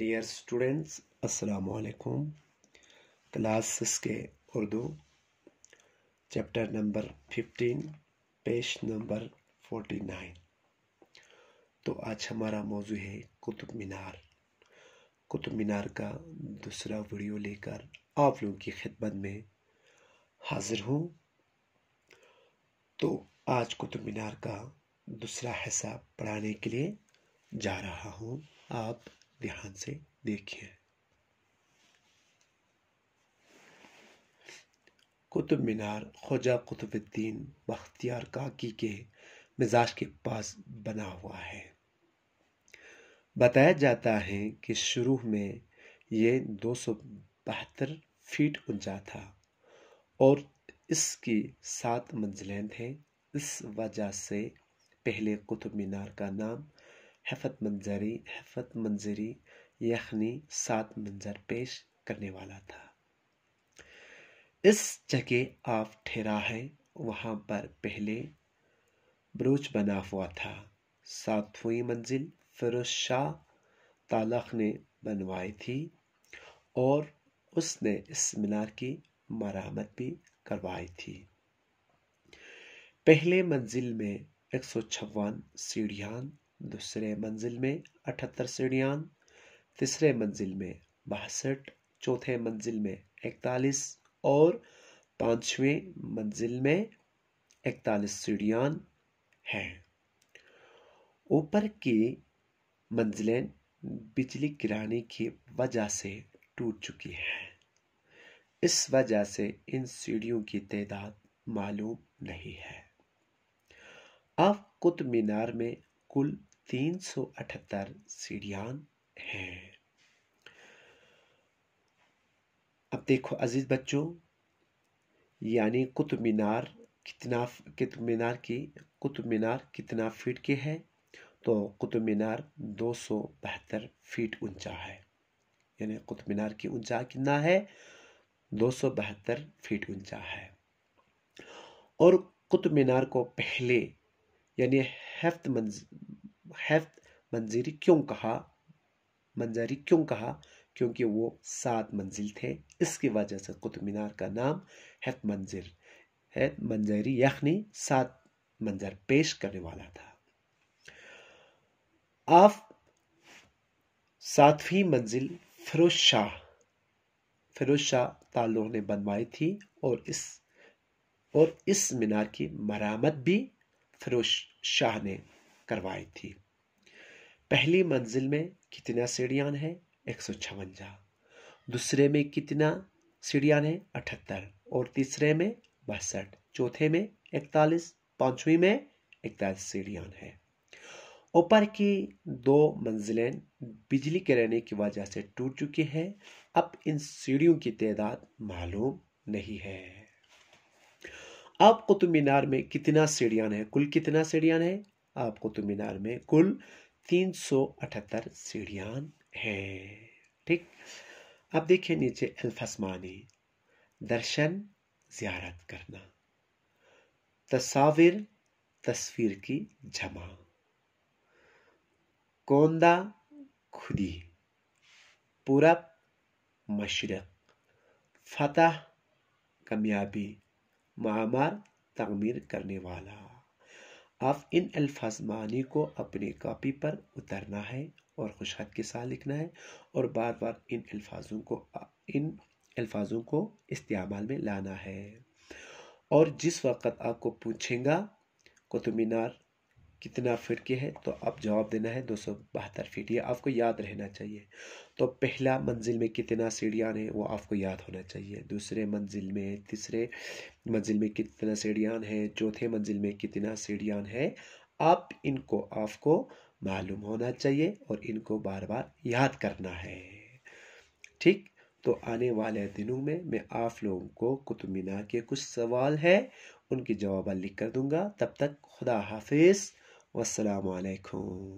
dear students अस्सलाम वालेकुम class six के Urdu chapter number fifteen page number forty nine तो आज हमारा मौजू है कुतुब मीनार कुतुब मीनार का दूसरा वीडियो लेकर आप लोगों की खिदमत में हाजिर हूँ तो आज कुतुब मीनार का दूसरा हिस्सा पढ़ाने के लिए जा रहा हूँ आप ध्यान से देखिए कुतुब मीनार ख्वाजा कुतुबुद्दीन बख्तियार काकी के मिजाज के पास बना हुआ है बताया जाता है कि शुरू में ये दो सौ बहत्तर फीट ऊंचा था और इसकी सात मंजिलें थे इस वजह से पहले कुतुब मीनार का नाम हफत मंजरी हफत मंजरी यखनी सात मंजर पेश करने वाला था इस जगह आप ठहरा है वहाँ पर पहले ब्रोच बना हुआ था सातवीं मंजिल फिरोज शाह तालख ने बनवाई थी और उसने इस मीनार की मरामत भी करवाई थी पहले मंजिल में एक सौ छप्पन सीढ़ियाँ दूसरे मंजिल में अठहत्तर सीढ़ियाँ तीसरे मंजिल में बासठ चौथे मंजिल में इकतालीस और पाँचवें मंजिल में इकतालीस सीढ़ियाँ हैं ऊपर की मंजिलें बिजली गिराने की वजह से टूट चुकी हैं इस वजह से इन सीढ़ियों की तादाद मालूम नहीं है अब कुतुब मीनार में कुल तीन सौ अठहत्तर सीढ़ियाँ हैं अब देखो अजीज़ बच्चों यानी कुतुब मीनार कितना कुतुब मीनार की कुतुब मीनार कितना फीट के है तो कुतुब मीनार दो सौ बहत्तर फीट ऊंचा है यानी कुतुब मीनार की ऊंचा कितना है दो सौ बहत्तर फीट ऊंचा है और कुतुब मीनार को पहले यानी हैफ्त मंज हैफ्त मंजरी क्यों कहा मंजरी क्यों कहा क्योंकि वो सात मंजिल थे इसकी वजह से कुतुब मीनार का नाम हैत मंजिल है मंजरी यखनी सात मंजर पेश करने वाला था आप सातवीं मंजिल फिरोज शाह फिरोज शाह तालों ने बनवाई थी और इस और इस मीनार की मरामत भी फिरोज शाह ने करवाई थी पहली मंजिल में कितना सीढ़ियान है एक सौ छवंजा दूसरे में कितना सीढ़ियान है अठहत्तर और तीसरे में बासठ चौथे में इकतालीस पांचवी में इकतालीस सीढ़ियान है ऊपर की दो मंजिलें बिजली के रहने की वजह से टूट चुकी हैं अब इन सीढ़ियों की तादाद मालूम नहीं है आप कुतुब तो मीनार में कितना सीढ़ियान है कुल कितना सीढ़ियान है आप कुतुब तो मीनार में कुल तीन सौ अठहत्तर सीढ़ियान है ठीक अब देखिए नीचे अल्फसमानी दर्शन जियारत करना तस्वीर तस्वीर की जमा कोंदा खुदी पूरब मशरक फतह कामयाबी मामार तमीर करने वाला आप इन अल्फाज मानी को अपनी कापी पर उतरना है और खुशहत के साथ लिखना है और बार बार इन अल्फाजों को इन अल्फाजों को इस्तेमाल में लाना है और जिस वक्त आपको पूछेगा कुतुब मीनार कितना की है तो अब जवाब देना है दो सौ बहत्तर फीट ये आपको याद रहना चाहिए तो पहला मंजिल में कितना सीढ़ियाँ हैं वो आपको याद होना चाहिए दूसरे मंजिल में तीसरे मंजिल में कितना सीढ़ियाँ हैं चौथे मंजिल में कितना सीढ़ियाँ हैं आप इनको आपको मालूम होना चाहिए और इनको बार बार याद करना है ठीक तो आने वाले दिनों में मैं आप लोगों को कुतुब मीनार के कुछ सवाल है उनकी जवाब लिख कर दूंगा तब तक खुदा हाफिज़ والسلام عليكم